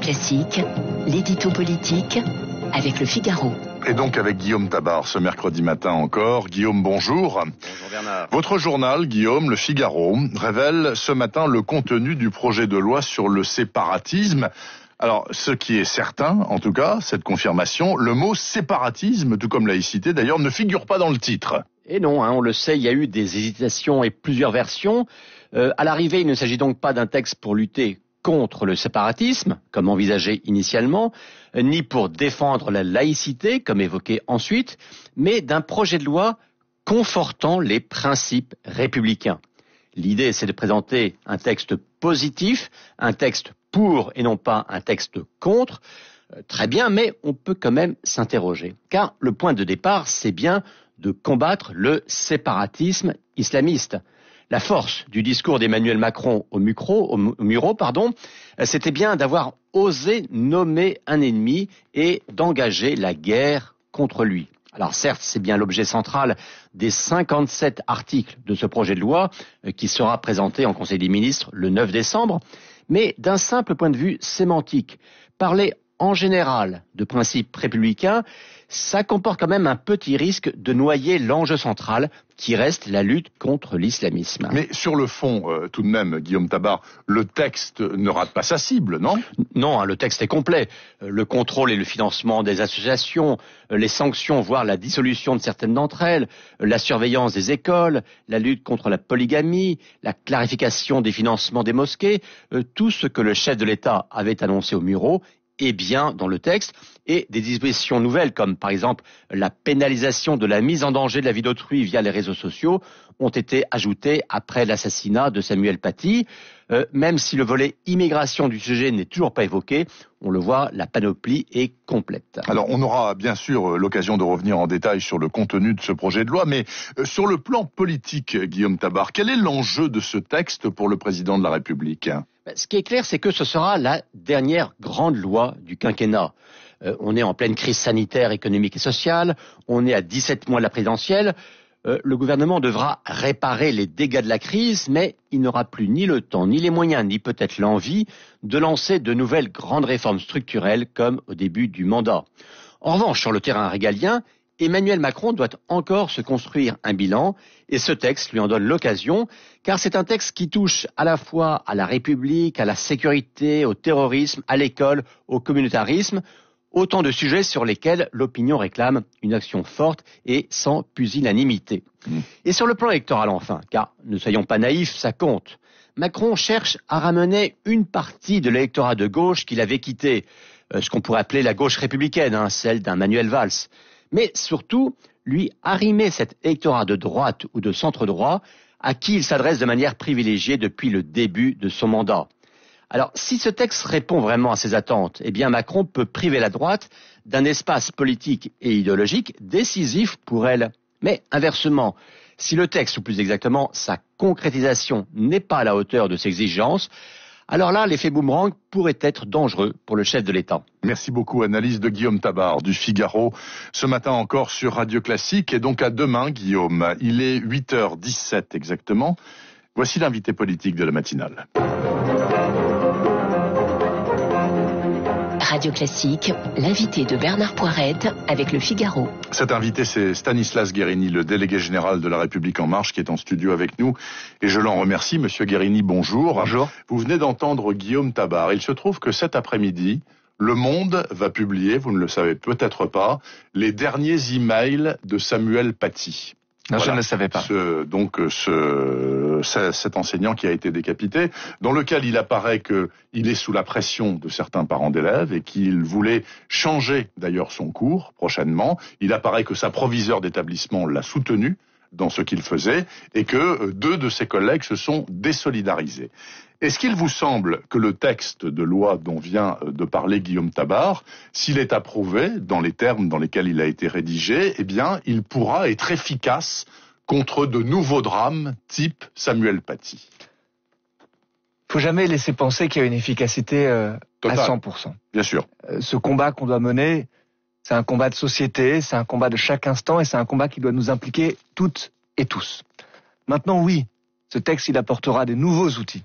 Classique, l'édito politique avec le Figaro. Et donc avec Guillaume Tabar ce mercredi matin encore. Guillaume, bonjour. Bonjour Bernard. Votre journal, Guillaume, le Figaro, révèle ce matin le contenu du projet de loi sur le séparatisme. Alors, ce qui est certain, en tout cas, cette confirmation, le mot séparatisme, tout comme laïcité d'ailleurs, ne figure pas dans le titre. Et non, hein, on le sait, il y a eu des hésitations et plusieurs versions. Euh, à l'arrivée, il ne s'agit donc pas d'un texte pour lutter contre le séparatisme, comme envisagé initialement, ni pour défendre la laïcité, comme évoqué ensuite, mais d'un projet de loi confortant les principes républicains. L'idée, c'est de présenter un texte positif, un texte pour et non pas un texte contre. Euh, très bien, mais on peut quand même s'interroger, car le point de départ, c'est bien de combattre le séparatisme islamiste la force du discours d'Emmanuel Macron au, micro, pardon, euh, c'était bien d'avoir osé nommer un ennemi et d'engager la guerre contre lui. Alors certes, c'est bien l'objet central des 57 articles de ce projet de loi euh, qui sera présenté en Conseil des ministres le 9 décembre, mais d'un simple point de vue sémantique, parler en général de principe républicains, ça comporte quand même un petit risque de noyer l'enjeu central qui reste la lutte contre l'islamisme. Mais sur le fond, euh, tout de même, Guillaume Tabar, le texte ne rate pas sa cible, non Non, hein, le texte est complet. Euh, le contrôle et le financement des associations, euh, les sanctions, voire la dissolution de certaines d'entre elles, la surveillance des écoles, la lutte contre la polygamie, la clarification des financements des mosquées, tout ce que le chef de l'État avait annoncé au Murau et bien dans le texte et des dispositions nouvelles comme par exemple la pénalisation de la mise en danger de la vie d'autrui via les réseaux sociaux ont été ajoutées après l'assassinat de Samuel Paty. Euh, même si le volet immigration du sujet n'est toujours pas évoqué, on le voit, la panoplie est complète. Alors on aura bien sûr euh, l'occasion de revenir en détail sur le contenu de ce projet de loi, mais euh, sur le plan politique, Guillaume Tabar, quel est l'enjeu de ce texte pour le président de la République bah, ce qui est clair, c'est que ce sera la dernière grande loi du quinquennat. Euh, on est en pleine crise sanitaire, économique et sociale, on est à 17 mois de la présidentielle. Euh, le gouvernement devra réparer les dégâts de la crise, mais il n'aura plus ni le temps, ni les moyens, ni peut-être l'envie de lancer de nouvelles grandes réformes structurelles comme au début du mandat. En revanche, sur le terrain régalien, Emmanuel Macron doit encore se construire un bilan et ce texte lui en donne l'occasion car c'est un texte qui touche à la fois à la République, à la sécurité, au terrorisme, à l'école, au communautarisme, autant de sujets sur lesquels l'opinion réclame une action forte et sans pusillanimité. Mmh. Et sur le plan électoral enfin, car ne soyons pas naïfs, ça compte. Macron cherche à ramener une partie de l'électorat de gauche qu'il avait quitté, euh, ce qu'on pourrait appeler la gauche républicaine, hein, celle d'un Manuel Valls mais surtout lui arrimer cet électorat de droite ou de centre-droit à qui il s'adresse de manière privilégiée depuis le début de son mandat. Alors, si ce texte répond vraiment à ses attentes, eh bien Macron peut priver la droite d'un espace politique et idéologique décisif pour elle. Mais inversement, si le texte, ou plus exactement sa concrétisation, n'est pas à la hauteur de ses exigences, alors là, l'effet boomerang pourrait être dangereux pour le chef de l'État. Merci beaucoup, analyse de Guillaume Tabar du Figaro, ce matin encore sur Radio Classique, et donc à demain, Guillaume. Il est 8h17 exactement. Voici l'invité politique de la matinale. Radio Classique, l'invité de Bernard Poirette avec le Figaro. Cet invité, c'est Stanislas Guérini, le délégué général de la République En Marche, qui est en studio avec nous. Et je l'en remercie. Monsieur Guérini, bonjour. Bonjour. Vous venez d'entendre Guillaume Tabar. Il se trouve que cet après-midi, le Monde va publier, vous ne le savez peut-être pas, les derniers emails de Samuel Paty. Non, je ne le savais pas. donc cet enseignant qui a été décapité, dans lequel il apparaît qu'il est sous la pression de certains parents d'élèves et qu'il voulait changer d'ailleurs son cours prochainement. Il apparaît que sa proviseur d'établissement l'a soutenu dans ce qu'il faisait et que euh, deux de ses collègues se sont désolidarisés. Est-ce qu'il vous semble que le texte de loi dont vient euh, de parler Guillaume Tabar, s'il est approuvé dans les termes dans lesquels il a été rédigé, eh bien, il pourra être efficace contre de nouveaux drames type Samuel Paty faut jamais laisser penser qu'il y a une efficacité euh, à 100%. Bien sûr. Euh, ce combat qu'on doit mener, c'est un combat de société, c'est un combat de chaque instant et c'est un combat qui doit nous impliquer toutes et tous. Maintenant, oui, ce texte, il apportera des nouveaux outils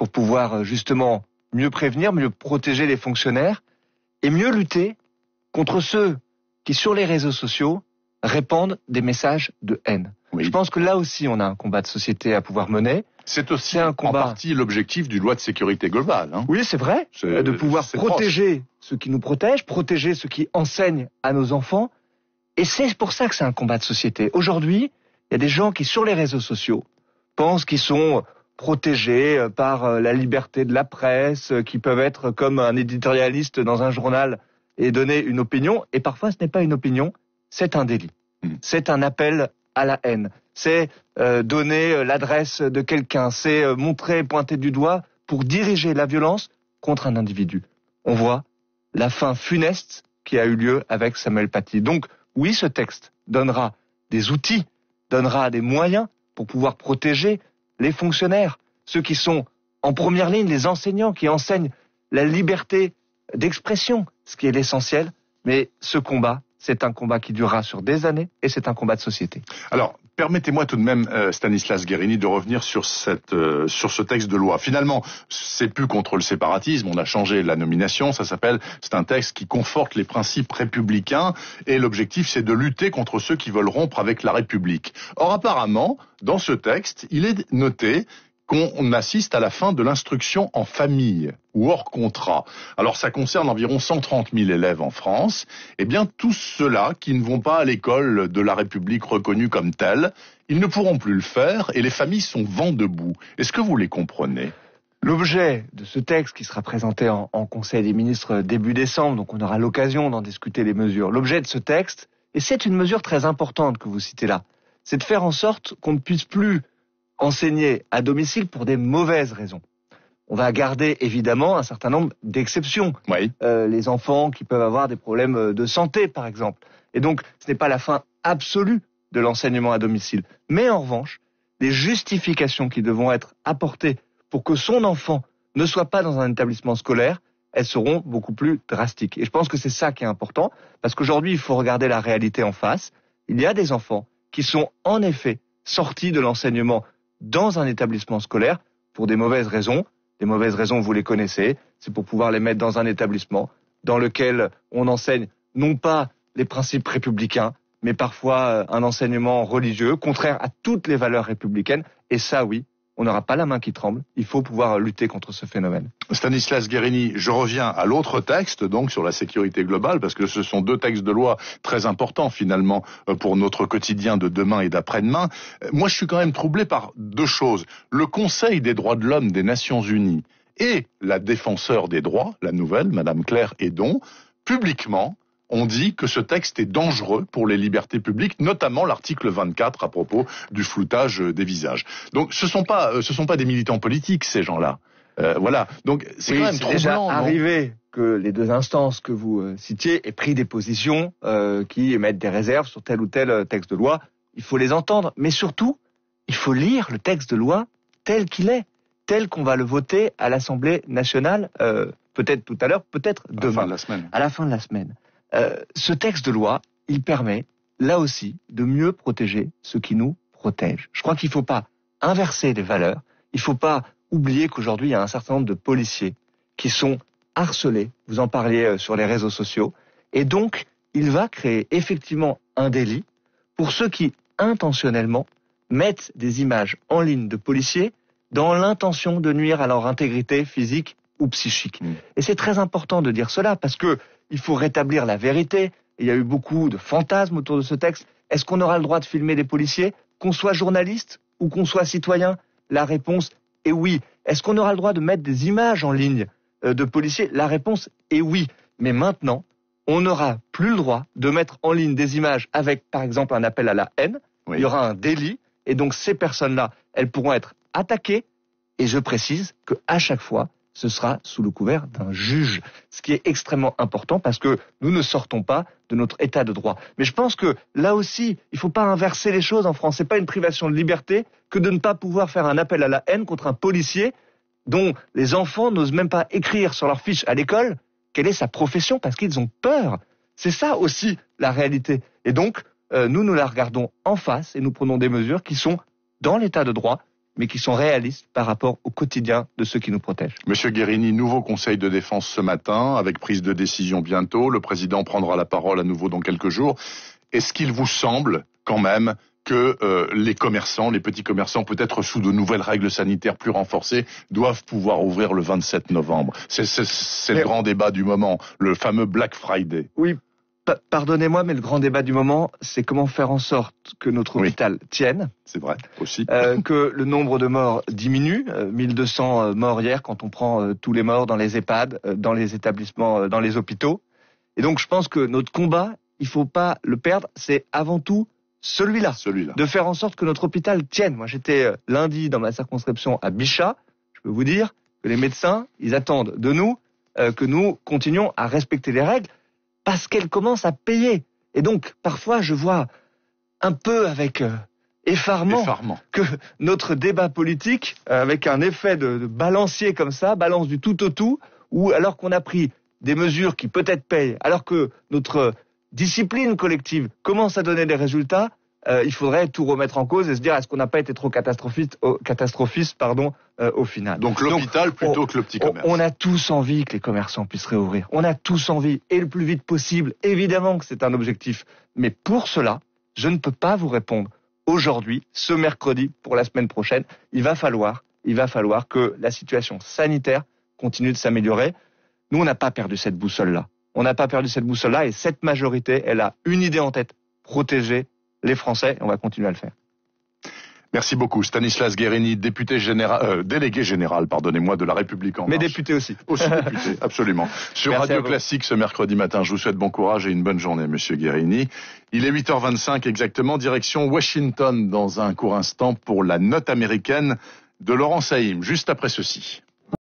pour pouvoir euh, justement mieux prévenir, mieux protéger les fonctionnaires et mieux lutter contre ceux qui, sur les réseaux sociaux, répandent des messages de haine. Je pense que là aussi, on a un combat de société à pouvoir mener. C'est aussi un combat. en partie l'objectif du loi de sécurité globale. Hein. Oui, c'est vrai. Euh, de pouvoir protéger ceux qui nous protègent, protéger ceux qui enseignent à nos enfants. Et c'est pour ça que c'est un combat de société. Aujourd'hui, il y a des gens qui, sur les réseaux sociaux, pensent qu'ils sont protégés euh, par euh, la liberté de la presse, euh, qui peuvent être comme un éditorialiste dans un journal et donner une opinion. Et parfois, ce n'est pas une opinion, c'est un délit. Hmm. C'est un appel à la haine. C'est donner l'adresse de quelqu'un. C'est montrer, pointer du doigt pour diriger la violence contre un individu. On voit la fin funeste qui a eu lieu avec Samuel Paty. Donc, oui, ce texte donnera des outils, donnera des moyens pour pouvoir protéger, les fonctionnaires, ceux qui sont en première ligne, les enseignants qui enseignent la liberté d'expression, ce qui est l'essentiel. Mais ce combat, c'est un combat qui durera sur des années et c'est un combat de société. Alors, permettez-moi tout de même, euh, Stanislas Guérini, de revenir sur, euh, sur ce texte de loi. Finalement, c'est plus contre le séparatisme, on a changé la nomination, ça s'appelle, c'est un texte qui conforte les principes républicains et l'objectif c'est de lutter contre ceux qui veulent rompre avec la République. Or apparemment, dans ce texte, il est noté qu'on assiste à la fin de l'instruction en famille ou hors contrat. Alors ça concerne environ 130 000 élèves en France. Eh bien, tous ceux-là qui ne vont pas à l'école de la République reconnue comme telle, ils ne pourront plus le faire et les familles sont vent debout. Est-ce que vous les comprenez L'objet de ce texte qui sera présenté en, Conseil des ministres début décembre, donc on aura l'occasion d'en discuter les mesures, l'objet de ce texte, et c'est une mesure très importante que vous citez là, c'est de faire en sorte qu'on ne puisse plus enseigner à domicile pour des mauvaises raisons on va garder évidemment un certain nombre d'exceptions. Euh, les enfants qui peuvent avoir des problèmes euh, de santé, par exemple. Et donc, ce n'est pas la fin absolue de l'enseignement à domicile. Mais en revanche, les justifications qui devront être apportées pour que son enfant ne soit pas dans un établissement scolaire, elles seront beaucoup plus drastiques. Et je pense que c'est ça qui est important, parce qu'aujourd'hui, il faut regarder la réalité en face. Il y a des enfants qui sont en effet sortis de l'enseignement dans un établissement scolaire pour des mauvaises raisons, les mauvaises raisons, vous les connaissez. C'est pour pouvoir les mettre dans un établissement dans lequel on enseigne non pas les principes républicains, mais parfois euh, un enseignement religieux, contraire à toutes les valeurs républicaines. Et ça, oui, on n'aura pas la main qui tremble. Il faut pouvoir lutter contre ce phénomène. Stanislas Guérini, je reviens à l'autre texte, donc sur la sécurité globale, parce que ce sont deux textes de loi très importants finalement euh, pour notre quotidien de demain et d'après-demain. Euh, moi, je suis quand même troublé par deux choses. Le Conseil des droits de l'homme des Nations Unies et la défenseur des droits, la nouvelle, Madame Claire Edon, publiquement on dit que ce texte est dangereux pour les libertés publiques, notamment l'article 24 à propos du floutage euh, des visages. Donc ce sont pas euh, sont pas des militants politiques ces gens-là. Euh, voilà. Donc c'est déjà arrivé que les deux instances que vous citiez aient pris des positions qui émettent des réserves sur tel ou tel texte de loi. Il faut les entendre, mais surtout, il faut lire le texte de loi tel qu'il est, tel qu'on va le voter à l'Assemblée nationale, peut-être tout à l'heure, peut-être demain. À la fin de la semaine. Euh, ce texte de loi, il permet, là aussi, de mieux protéger ce qui nous protège. Je crois qu'il ne faut pas inverser les valeurs. Il ne faut pas oublier qu'aujourd'hui, il y a un certain nombre de policiers qui sont harcelés. Vous en parliez euh, sur les réseaux sociaux. Et donc, il va créer effectivement un délit pour ceux qui, intentionnellement, mettent des images en ligne de policiers dans l'intention de nuire à leur intégrité physique ou psychique. Mmh. Et c'est très important de dire cela parce que il faut rétablir la vérité. Il y a eu beaucoup de fantasmes autour de ce texte. Est-ce qu'on aura le droit de filmer des policiers Qu'on soit journaliste ou qu'on soit citoyen La réponse est oui. Est-ce qu'on aura le droit de mettre des images en ligne euh, de policiers La réponse est oui. Mais maintenant, on n'aura plus le droit de mettre en ligne des images avec, par exemple, un appel à la haine. Il y aura un délit. Et donc, ces personnes-là, elles pourront être attaquées. Et je précise qu'à chaque fois, ce sera sous le couvert d'un juge, ce qui est extrêmement important parce que nous ne sortons pas de notre état de droit. Mais je pense que là aussi, il ne faut pas inverser les choses en France. Ce n'est pas une privation de liberté que de ne pas pouvoir faire un appel à la haine contre un policier dont les enfants n'osent même pas écrire sur leur fiche à l'école quelle est sa profession parce qu'ils ont peur. C'est ça aussi la réalité. Et donc, euh, nous, nous la regardons en face et nous prenons des mesures qui sont dans l'état de droit mais qui sont réalistes par rapport au quotidien de ceux qui nous protègent. Monsieur Guérini, nouveau Conseil de défense ce matin, avec prise de décision bientôt. Le président prendra la parole à nouveau dans quelques jours. Est-ce qu'il vous semble quand même que euh, les commerçants, les petits commerçants, peut-être sous de nouvelles règles sanitaires plus renforcées, doivent pouvoir ouvrir le 27 novembre. C'est le grand débat du moment, le fameux Black Friday. Oui, pardonnez-moi, mais le grand débat du moment, c'est comment faire en sorte que notre hôpital tienne. C'est vrai, aussi. Euh, que le nombre de morts diminue. 1200 euh, euh, morts hier, quand on prend tous les morts dans les EHPAD, dans les établissements, dans les hôpitaux. Et donc, je pense que notre combat, il ne faut pas le perdre. C'est avant tout celui-là. Celui-là. De faire en sorte que notre hôpital tienne. Moi, j'étais lundi dans ma circonscription à Bichat. Je peux vous dire que les médecins, ils attendent de nous que nous continuions à respecter les règles parce qu'elle commence à payer. Et donc, parfois, je vois un peu avec euh, effarement, que notre débat politique, euh, avec un effet de, de, balancier comme ça, balance du tout au tout, ou alors qu'on a pris des mesures qui peut-être payent, alors que notre discipline collective commence à donner des résultats, euh, il faudrait tout remettre en cause et se dire est-ce qu'on n'a pas été trop catastrophiste, pardon, euh, au final. Donc l'hôpital plutôt que le petit commerce. On a tous envie que les commerçants puissent réouvrir. On a tous envie et le plus vite possible. Évidemment que c'est un objectif, mais pour cela, je ne peux pas vous répondre aujourd'hui, ce mercredi, pour la semaine prochaine. Il va falloir, il va falloir que la situation sanitaire continue de s'améliorer. Nous, on n'a pas perdu cette boussole là. On n'a pas perdu cette boussole là et cette majorité, elle a une idée en tête protéger les Français, on va continuer à le faire. Merci beaucoup. Stanislas Guérini, député euh, délégué général, pardonnez-moi, de la République en Mais député aussi. Aussi député, absolument. Sur Radio Classique ce mercredi matin, je vous souhaite bon courage et une bonne journée, monsieur Guérini. Il est 8h25 exactement, direction Washington dans un court instant pour la note américaine de Laurent Saïm, juste après ceci.